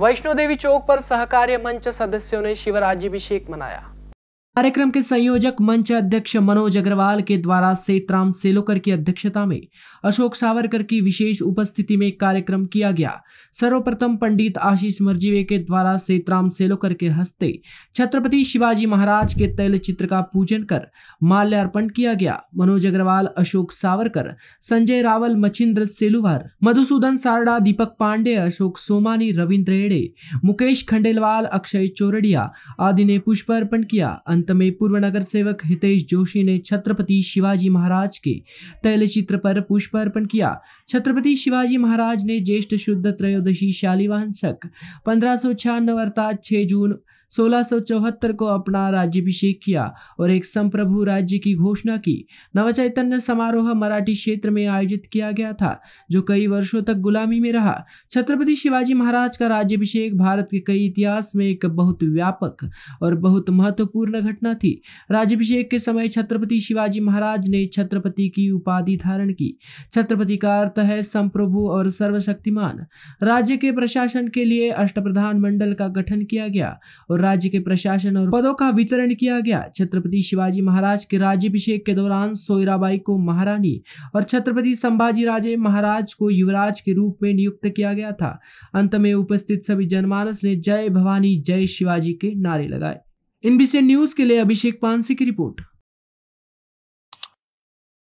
वैष्णो देवी चौक पर सहकार्य मंच सदस्यों ने शिवराज्यभिषेक मनाया कार्यक्रम के संयोजक मंच अध्यक्ष मनोज अग्रवाल के द्वारा सेतराम सेलोकर की अध्यक्षता में अशोक सावरकर की विशेष उपस्थिति में कार्यक्रम किया गया सर्वप्रथम पंडित आशीष मर्जीवे के द्वारा सेतराम सेलोकर के हस्ते छत्रपति शिवाजी महाराज के तैल चित्र का पूजन कर माल्यार्पण किया गया मनोज अग्रवाल अशोक सावरकर संजय रावल मचिंद्र सेलुवार मधुसूदन सारडा दीपक पांडे अशोक सोमानी रविन्द्र हेड़े मुकेश खंडेलवाल अक्षय चोरडिया आदि ने पुष्प अर्पण किया अंत में पूर्व नगर सेवक हितेश जोशी ने छत्रपति शिवाजी महाराज के तैल चित्र पर पुष्प अर्पण किया छत्रपति शिवाजी महाराज ने ज्येष्ठ शुद्ध त्रयोदशी शालिवांशक पंद्रह सौ छियानवे अर्थात छह जून सोलह को अपना राज्यभिषेक किया और एक संप्रभु राज्य की घोषणा की नवचैतन्य समारोह मराठी क्षेत्र में आयोजित किया गया था जो कई वर्षों तक गुलामी में रहा छत्रपति शिवाजी महाराज का राज्यभिषेक भारत के कई इतिहास में एक बहुत व्यापक और बहुत महत्वपूर्ण घटना थी राज्यभिषेक के समय छत्रपति शिवाजी महाराज ने छत्रपति की उपाधि धारण की छत्रपति का अर्थ है संप्रभु और सर्वशक्तिमान राज्य के प्रशासन के लिए अष्ट मंडल का गठन किया गया और राज्य के प्रशासन और पदों का वितरण किया गया छत्रपति शिवाजी महाराज के राज्यभिषेक के दौरान सोयराबाई को महारानी और छत्रपति संभाजी राजे महाराज को युवराज के रूप में नियुक्त किया गया था अंत में उपस्थित सभी जनमानस ने जय भवानी जय शिवाजी के नारे लगाए इनबीसी न्यूज के लिए अभिषेक पानसी की रिपोर्ट